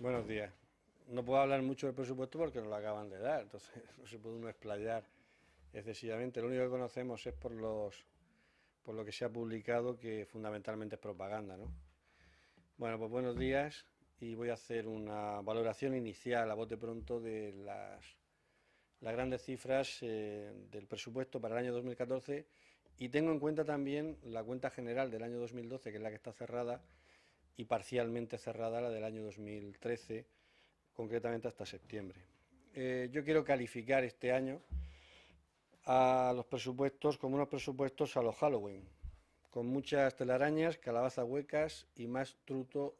Buenos días. No puedo hablar mucho del presupuesto porque nos lo acaban de dar, entonces no se puede uno explayar excesivamente. Lo único que conocemos es por los por lo que se ha publicado que fundamentalmente es propaganda, ¿no? Bueno, pues buenos días y voy a hacer una valoración inicial a bote pronto de las grandes cifras eh, del presupuesto para el año 2014 y tengo en cuenta también la cuenta general del año 2012, que es la que está cerrada y parcialmente cerrada la del año 2013, concretamente hasta septiembre. Eh, yo quiero calificar este año a los presupuestos como unos presupuestos a los Halloween, con muchas telarañas, calabazas huecas y más truco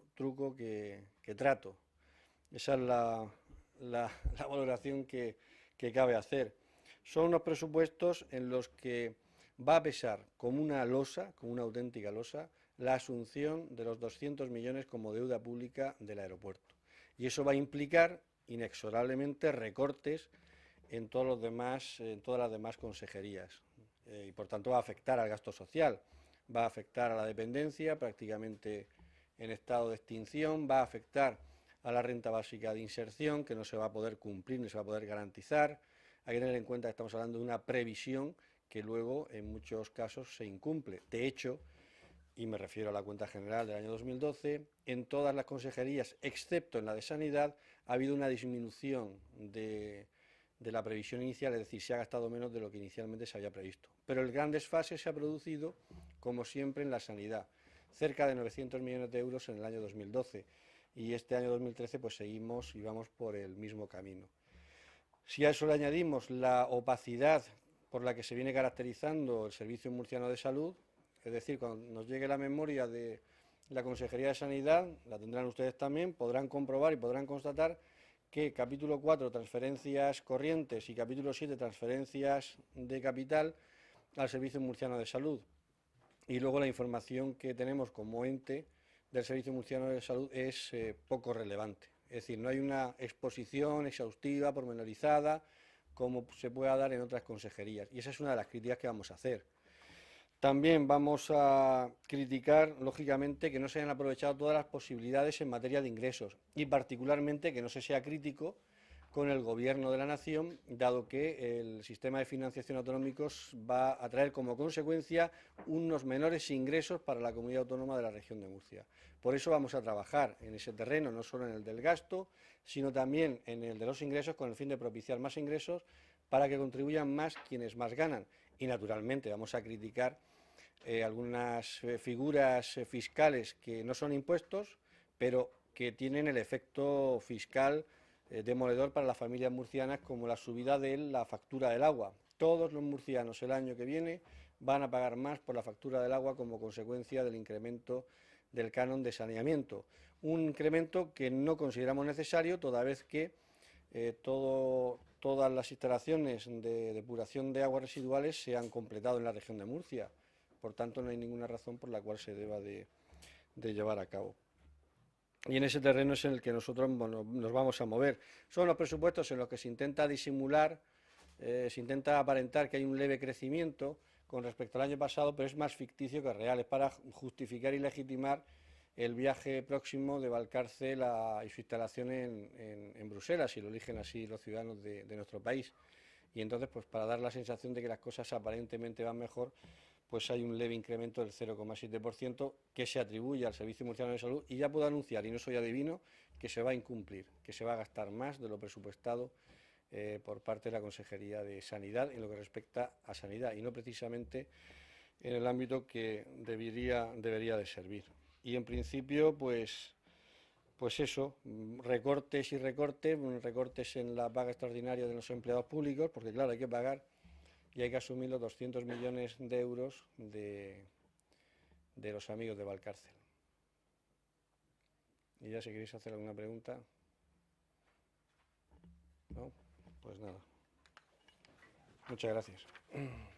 que, trato. Esa es la, valoración que, que cabe hacer. Son unos presupuestos en los que va a pesar como una losa, como una auténtica losa, la asunción de los 200 millones como deuda pública del aeropuerto. Y eso va a implicar inexorablemente recortes en, demás, todas las demás consejerías eh, y por tanto va a afectar al gasto social, va a afectar a la dependencia prácticamente en estado de extinción, va a afectar a la renta básica de inserción que no se va a poder cumplir ni se va a poder garantizar. Hay que tener en cuenta que estamos hablando de una previsión que luego en muchos casos se incumple. De hecho, y me refiero a la cuenta general del año 2012, en todas las consejerías, excepto en la de Sanidad, ha habido una disminución de, la previsión inicial, es decir, se ha gastado menos de lo que inicialmente se había previsto. Pero el gran desfase se ha producido, como siempre, en la sanidad, cerca de 900 millones de euros en el año 2012 y este año 2013 pues seguimos y vamos por el mismo camino. Si a eso le añadimos la opacidad por la que se viene caracterizando el Servicio Murciano de Salud, es decir, cuando nos llegue la memoria de la Consejería de Sanidad, la tendrán ustedes también, podrán comprobar y podrán constatar que capítulo 4, transferencias corrientes, y capítulo 7, transferencias de capital al Servicio Murciano de Salud. Y luego la información que tenemos como ente del Servicio Murciano de Salud es eh, poco relevante. Es decir, no hay una exposición exhaustiva, pormenorizada, como se pueda dar en otras consejerías. Y esa es una de las críticas que vamos a hacer. También vamos a criticar, lógicamente, que no se hayan aprovechado todas las posibilidades en materia de ingresos y particularmente que no se sea crítico con el Gobierno de la Nación, dado que el sistema de financiación autonómicos va a traer como consecuencia unos menores ingresos para la comunidad autónoma de la región de Murcia. Por eso vamos a trabajar en ese terreno, no solo en el del gasto, sino también en el de los ingresos, con el fin de propiciar más ingresos para que contribuyan más quienes más ganan y naturalmente vamos a criticar eh, algunas eh, figuras eh, fiscales que no son impuestos, pero que tienen el efecto fiscal demoledor para las familias murcianas, como la subida de la factura del agua. Todos los murcianos el año que viene van a pagar más por la factura del agua como consecuencia del incremento del canon de saneamiento. Un incremento que no consideramos necesario, toda vez que todo Todas las instalaciones de depuración de aguas residuales se han completado en la región de Murcia, por tanto no hay ninguna razón por la cual se deba de, llevar a cabo. Y en ese terreno es en el que nosotros nos vamos a mover. Son los presupuestos en los que se intenta disimular, eh, se intenta aparentar que hay un leve crecimiento con respecto al año pasado, pero es más ficticio que real, es para justificar y legitimar el viaje próximo de Valcárcel a, y su instalación en, Bruselas, si lo eligen así los ciudadanos de, nuestro país. Y entonces, pues para dar la sensación de que las cosas aparentemente van mejor, pues hay un leve incremento del 0,7% que se atribuye al Servicio Murciano de Salud y ya puedo anunciar, y no soy adivino, que se va a incumplir, que se va a gastar más de lo presupuestado eh, por parte de la Consejería de Sanidad en lo que respecta a sanidad y no precisamente en el ámbito que debería, debería de servir y en principio, pues, pues eso, mm, recortes y recortes, mm, recortes en la paga extraordinaria de los empleados públicos, porque claro, hay que pagar y hay que asumir los 200 millones de euros de, de los amigos de Valcárcel. Y ya si queréis hacer alguna pregunta. No, pues nada. Muchas gracias.